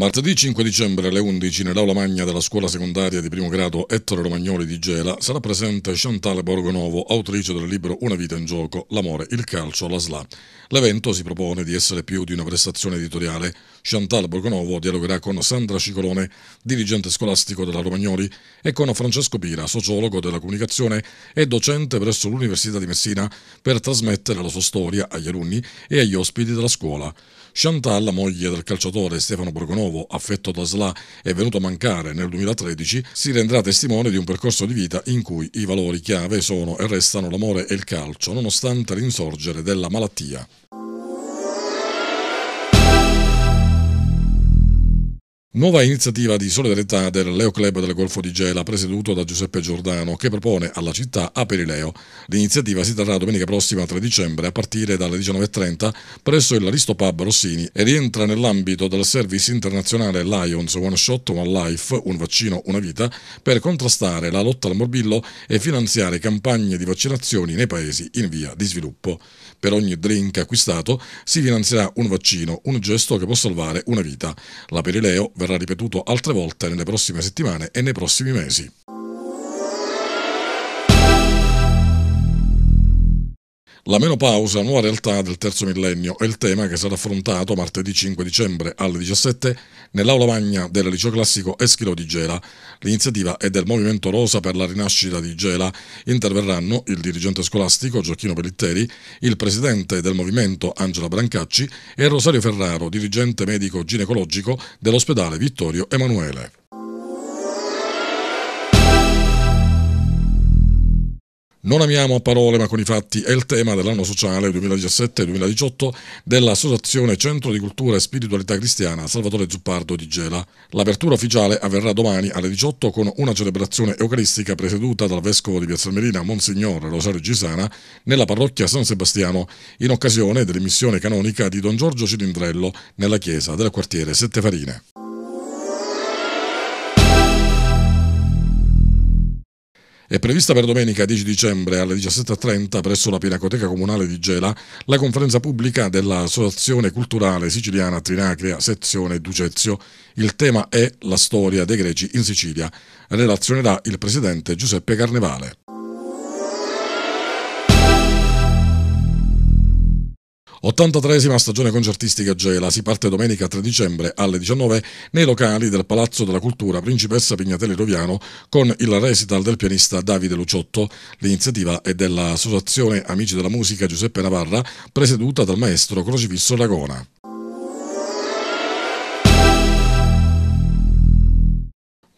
Martedì 5 dicembre alle 11 nell'aula magna della scuola secondaria di primo grado Ettore Romagnoli di Gela sarà presente Chantal Borgonovo, autrice del libro Una vita in gioco, l'amore, il calcio, la SLA. L'evento si propone di essere più di una prestazione editoriale. Chantal Borgonovo dialogherà con Sandra Cicolone, dirigente scolastico della Romagnoli, e con Francesco Pira, sociologo della comunicazione e docente presso l'Università di Messina, per trasmettere la sua storia agli alunni e agli ospiti della scuola. Chantal, moglie del calciatore Stefano Borgonovo, affetto da SLA e venuto a mancare nel 2013, si renderà testimone di un percorso di vita in cui i valori chiave sono e restano l'amore e il calcio, nonostante l'insorgere della malattia. Nuova iniziativa di solidarietà del Leo Club del Golfo di Gela, presieduto da Giuseppe Giordano, che propone alla città Aperileo. L'iniziativa si terrà domenica prossima 3 dicembre a partire dalle 19.30 presso il Risto Pub Rossini e rientra nell'ambito del service internazionale Lions One Shot One Life, un vaccino, una vita, per contrastare la lotta al morbillo e finanziare campagne di vaccinazioni nei paesi in via di sviluppo. Per ogni drink acquistato si finanzierà un vaccino, un gesto che può salvare una vita. La L'Aperileo verrà ripetuto altre volte nelle prossime settimane e nei prossimi mesi. La menopausa, nuova realtà del terzo millennio, è il tema che sarà affrontato martedì 5 dicembre alle 17 nell'aula magna del liceo classico Eschilo di Gela. L'iniziativa è del Movimento Rosa per la rinascita di Gela. Interverranno il dirigente scolastico Gioacchino Pellitteri, il presidente del movimento Angela Brancacci e Rosario Ferraro, dirigente medico ginecologico dell'ospedale Vittorio Emanuele. Non amiamo a parole ma con i fatti è il tema dell'anno sociale 2017-2018 dell'Associazione Centro di Cultura e Spiritualità Cristiana Salvatore Zuppardo di Gela. L'apertura ufficiale avverrà domani alle 18 con una celebrazione eucaristica presieduta dal vescovo di Piazza Piazzalmerina Monsignor Rosario Gisana nella parrocchia San Sebastiano in occasione dell'emissione canonica di Don Giorgio Cilindrello nella chiesa del quartiere Sette Farine. È prevista per domenica 10 dicembre alle 17.30 presso la Pinacoteca Comunale di Gela la conferenza pubblica dell'Associazione Culturale Siciliana Trinacria, sezione Ducezio. Il tema è la storia dei greci in Sicilia. Relazionerà il presidente Giuseppe Carnevale. 83esima stagione concertistica Gela si parte domenica 3 dicembre alle 19 nei locali del Palazzo della Cultura Principessa Pignatelli Roviano con il recital del pianista Davide Luciotto. L'iniziativa è dell'Associazione Amici della Musica Giuseppe Navarra presieduta dal maestro Crocifisso Lagona.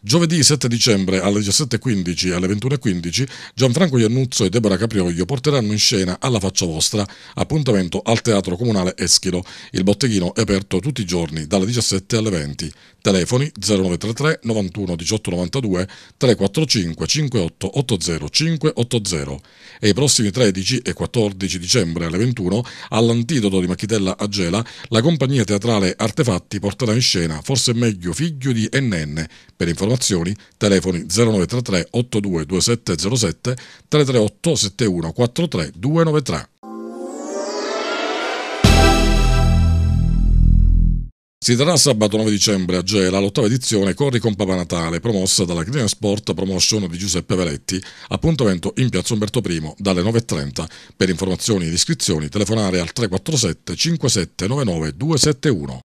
Giovedì 7 dicembre alle 17.15 alle 21.15 Gianfranco Iannuzzo e Deborah Caprioglio porteranno in scena Alla faccia vostra appuntamento al Teatro Comunale Eschilo. Il botteghino è aperto tutti i giorni dalle 17 alle 20. Telefoni 0933 91 18 92 345 58 80 580 e i prossimi 13 e 14 dicembre alle 21 all'Antidoto di Machitella a Gela la compagnia teatrale Artefatti porterà in scena Forse meglio figlio di NN per informare donazioni, telefoni 0933 822707 338 7143 293. Si terrà sabato 9 dicembre a Gela l'ottava edizione Corri con Papa Natale, promossa dalla Green Sport Promotion di Giuseppe Veletti, appuntamento in piazza Umberto I dalle 9.30. Per informazioni ed iscrizioni telefonare al 347 5799 271.